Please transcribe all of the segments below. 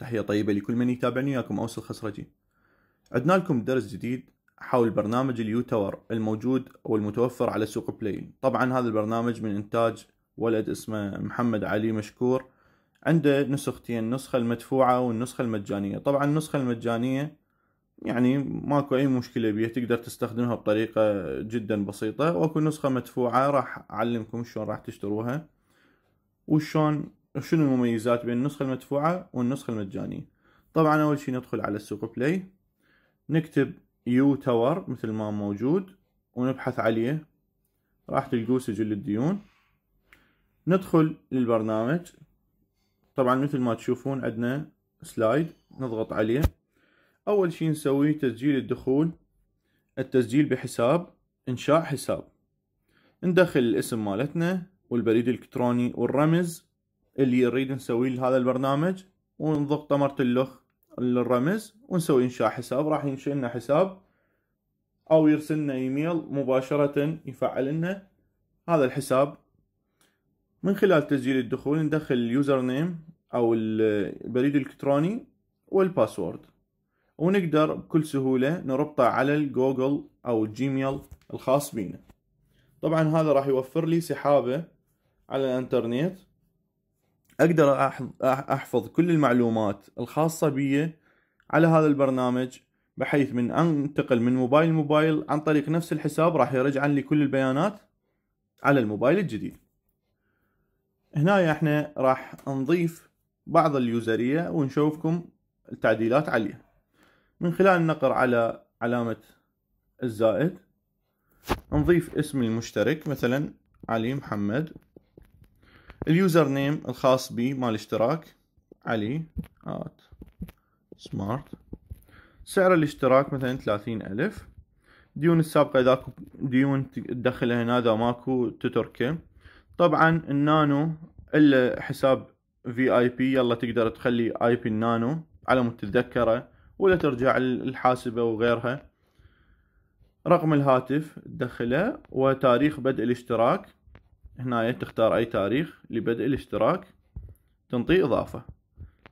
تحية طيبة لكل من يتابعني وياكم أوس الخسرجي عدنا لكم درس جديد حول برنامج اليوتاور الموجود والمتوفر على سوق بلاي طبعا هذا البرنامج من إنتاج ولد اسمه محمد علي مشكور عنده نسختين النسخة المدفوعة والنسخة المجانية طبعا النسخة المجانية يعني ماكو أي مشكلة بيها تقدر تستخدمها بطريقة جدا بسيطة واكو نسخة مدفوعة راح أعلمكم شلون راح تشتروها وشون شنو المميزات بين النسخة المدفوعة والنسخة المجانية طبعا أول شي ندخل على السوق بلاي نكتب يو تاور مثل ما موجود ونبحث عليه راح تلقوه سجل الديون ندخل للبرنامج طبعا مثل ما تشوفون عندنا سلايد نضغط عليه اول شيء نسوي تسجيل الدخول التسجيل بحساب انشاء حساب ندخل الاسم مالتنا والبريد الالكتروني والرمز اللي يريد نسوي هذا البرنامج ونضغط مرة اللخ الرمز ونسوي انشاء حساب راح ينشئ لنا حساب او يرسلنا ايميل مباشرة يفعل لنا هذا الحساب من خلال تسجيل الدخول ندخل اليوزر نيم او البريد الالكتروني والباسورد ونقدر بكل سهولة نربطه على الجوجل او الجيميل الخاص بنا طبعا هذا راح يوفر لي سحابة على الانترنت اقدر احفظ كل المعلومات الخاصه بي على هذا البرنامج بحيث من انتقل من موبايل لموبايل عن طريق نفس الحساب راح يرجع لي كل البيانات على الموبايل الجديد هنا احنا راح نضيف بعض اليوزرية ونشوفكم التعديلات عليها من خلال النقر على علامة الزائد نضيف اسم المشترك مثلا علي محمد اليوزر نيم الخاص بي مال الاشتراك علي ات سمارت سعر الاشتراك مثلا ثلاثين ألف ديون السابقة إذا اكو ديون تدخلها هنا إذا ماكو تتركه طبعا النانو إلا حساب في اي بي يلا تقدر تخلي اي بي النانو على مود تتذكره ولا ترجع الحاسبة وغيرها رقم الهاتف تدخله وتاريخ بدء الاشتراك هنا تختار اي تاريخ لبدء الاشتراك تنطي اضافة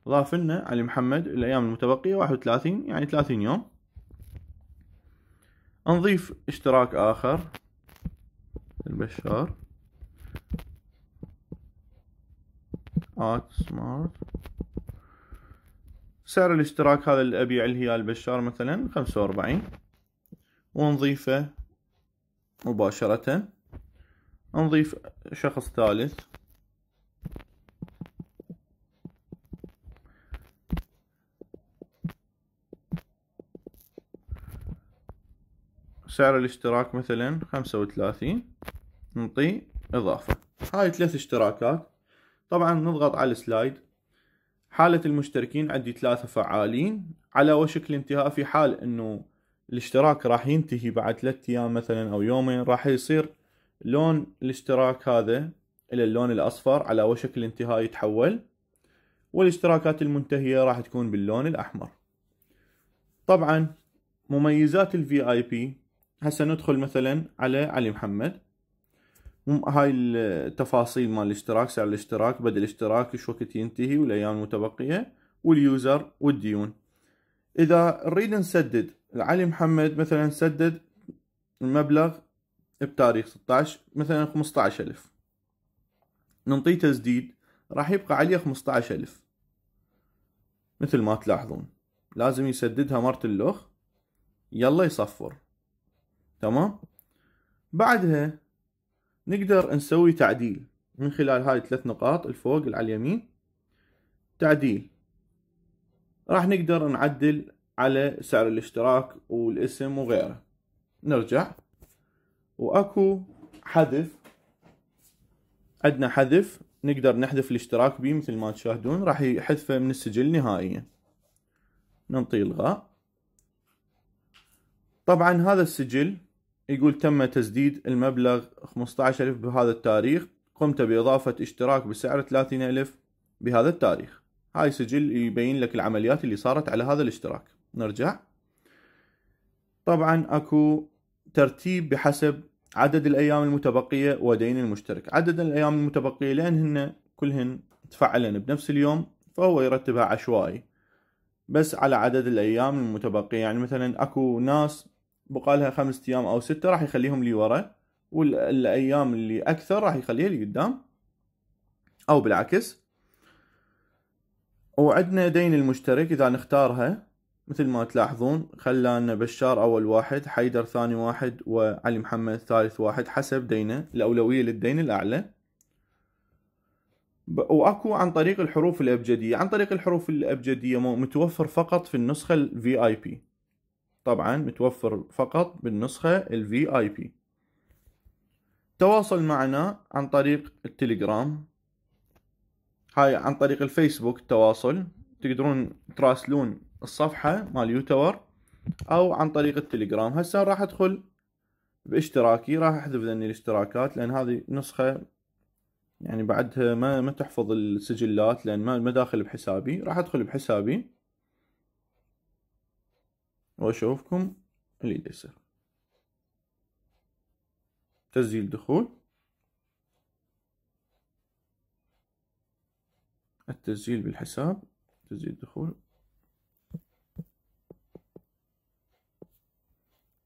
اضاف لنا علي محمد الايام المتبقية واحد وثلاثين يعني ثلاثين يوم نضيف اشتراك اخر البشار ات سمارت سعر الاشتراك هذا اللي ابيع اللي هي البشار مثلا خمسة واربعين ونضيفه مباشرة نضيف شخص ثالث سعر الاشتراك مثلا خمسة وثلاثين نعطي إضافة هاي ثلاث اشتراكات طبعا نضغط على السلايد حالة المشتركين عندي ثلاثة فعالين على وشك الانتهاء في حال انه الاشتراك راح ينتهي بعد ثلاثة ايام مثلا او يومين راح يصير لون الاشتراك هذا الى اللون الاصفر على وشك الانتهاء يتحول والاشتراكات المنتهية راح تكون باللون الاحمر طبعا مميزات الفي اي بي هسه ندخل مثلا على علي محمد هاي التفاصيل مال الاشتراك سعر الاشتراك بدل الاشتراك ايش وقت ينتهي والايام المتبقيه واليوزر والديون اذا نريد نسدد علي محمد مثلا سدد المبلغ بتاريخ 16 مثلا 15000 ننطيه تسديد راح يبقى عليه 15000 مثل ما تلاحظون لازم يسددها مرت اللوخ يلا يصفر تمام بعدها نقدر نسوي تعديل من خلال هاي الثلاث نقاط الفوق على اليمين تعديل راح نقدر نعدل على سعر الاشتراك والاسم وغيره نرجع واكو حذف عندنا حذف نقدر نحذف الاشتراك به مثل ما تشاهدون راح يحذفه من السجل نهائيا ننطي الغاء طبعا هذا السجل يقول تم تسديد المبلغ 15000 بهذا التاريخ قمت بإضافة اشتراك بسعر 30000 بهذا التاريخ هاي سجل يبين لك العمليات اللي صارت على هذا الاشتراك نرجع طبعا اكو ترتيب بحسب عدد الايام المتبقيه ودين المشترك عدد الايام المتبقيه لان هن كلهن تفعلن بنفس اليوم فهو يرتبها عشوائي بس على عدد الايام المتبقيه يعني مثلا اكو ناس بقالها خمسة ايام او ستة راح يخليهم لي ورا والايام اللي اكثر راح يخليها لي قدام او بالعكس وعندنا دين المشترك اذا نختارها مثل ما تلاحظون خلانا بشار أول واحد حيدر ثاني واحد وعلي محمد ثالث واحد حسب دينه الأولوية للدين الأعلى واكو عن طريق الحروف الابجديه عن طريق الحروف الابجديه متوفر فقط في النسخه الفي اي بي طبعا متوفر فقط بالنسخه الفي اي بي تواصل معنا عن طريق التليجرام هاي عن طريق الفيسبوك التواصل تقدرون تراسلون الصفحة مال يوتور او عن طريق التليجرام هسه راح ادخل باشتراكي راح احذف ذني الاشتراكات لان هذه نسخة يعني بعدها ما ما تحفظ السجلات لان ما ما داخل بحسابي راح ادخل بحسابي واشوفكم اللي يصير تسجيل دخول التسجيل بالحساب تسجيل دخول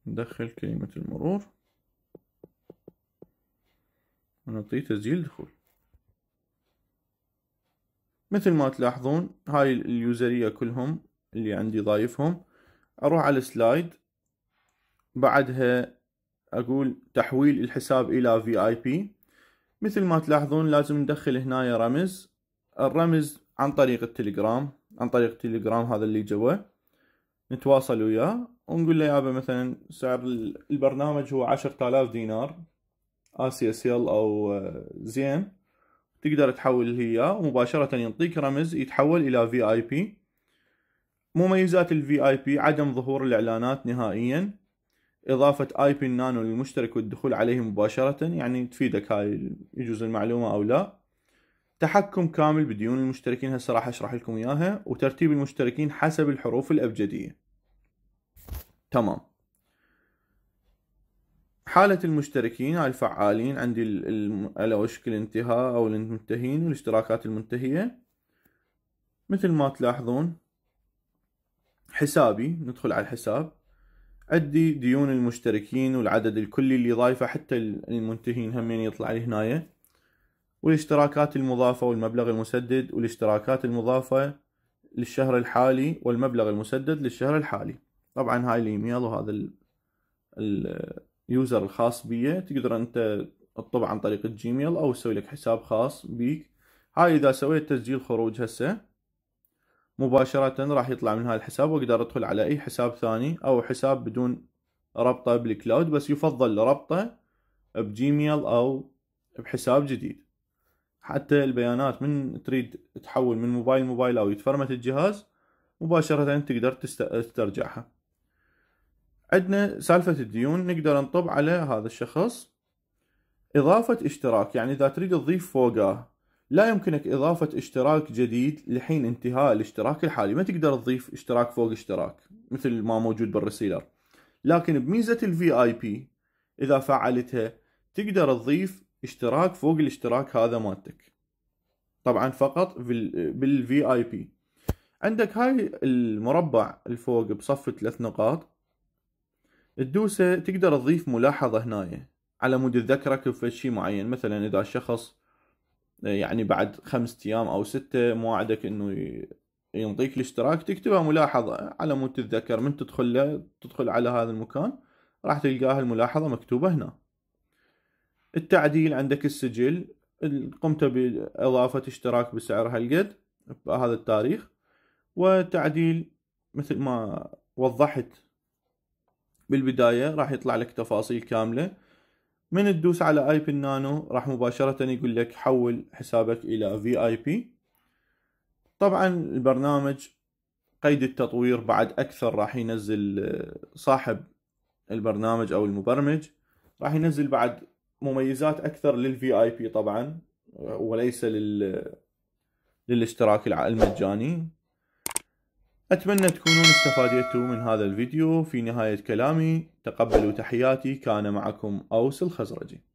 ندخل كلمة المرور ونعطيه تسجيل دخول مثل ما تلاحظون هاي اليوزرية كلهم اللي عندي ضايفهم اروح على السلايد بعدها اقول تحويل الحساب الى في اي بي مثل ما تلاحظون لازم ندخل هنا رمز الرمز عن طريق التليجرام عن طريق التليجرام هذا اللي جوا نتواصل وياه ونقول له يابا مثلا سعر البرنامج هو عشرة آلاف دينار اسيا سيل او آه، زين تقدر تحول هي اياه ومباشرة ينطيك رمز يتحول الى في اي بي مميزات الفي اي بي عدم ظهور الاعلانات نهائيا اضافة اي بي النانو للمشترك والدخول عليه مباشرة يعني تفيدك هاي يجوز المعلومة او لا تحكم كامل بديون المشتركين هسه راح اشرح لكم اياها وترتيب المشتركين حسب الحروف الابجديه تمام حالة المشتركين الفعالين عندي على وشك الانتهاء أو المنتهين والاشتراكات المنتهية مثل ما تلاحظون حسابي ندخل على الحساب عندي ديون المشتركين والعدد الكلي اللي ضايفه حتى المنتهين همين يعني يطلع لي هنايا والاشتراكات المضافة والمبلغ المسدد والاشتراكات المضافة للشهر الحالي والمبلغ المسدد للشهر الحالي طبعا هاي الايميل وهذا اليوزر الخاص بيه تقدر انت تطبع عن طريق الجيميل او تسوي لك حساب خاص بيك هاي اذا سويت تسجيل خروج هسه مباشرة راح يطلع من هاي الحساب واقدر ادخل على اي حساب ثاني او حساب بدون ربطه بالكلاود بس يفضل ربطه بجيميل او بحساب جديد حتى البيانات من تريد تحول من موبايل موبايل او يتفرمت الجهاز مباشرة تقدر تسترجعها عندنا سالفة الديون نقدر نطب على هذا الشخص إضافة اشتراك يعني إذا تريد تضيف فوقه لا يمكنك إضافة اشتراك جديد لحين انتهاء الاشتراك الحالي ما تقدر تضيف اشتراك فوق اشتراك مثل ما موجود بالرسيلر لكن بميزة الفي اي بي إذا فعلتها تقدر تضيف اشتراك فوق الاشتراك هذا مالتك طبعا فقط بالفي اي بي عندك هاي المربع الفوق بصف ثلاث نقاط الدوسة تقدر تضيف ملاحظة هنا على مود تذكرك شيء معين مثلا إذا الشخص يعني بعد خمسة أيام أو ستة موعدك إنه ينطيك الاشتراك تكتبها ملاحظة على مود تتذكر من تدخل له تدخل على هذا المكان راح تلقاها الملاحظة مكتوبة هنا التعديل عندك السجل قمت بإضافة اشتراك بسعر هالقد بهذا التاريخ وتعديل مثل ما وضحت بالبداية راح يطلع لك تفاصيل كاملة من تدوس على اي بي النانو راح مباشرة يقول لك حول حسابك الى في اي بي طبعا البرنامج قيد التطوير بعد اكثر راح ينزل آه، صاحب البرنامج او المبرمج راح ينزل بعد مميزات اكثر للفي اي بي طبعا آه، وليس لل آه، للاشتراك المجاني أتمنى تكونون استفادتوا من هذا الفيديو في نهاية كلامي تقبلوا تحياتي كان معكم أوس الخزرجي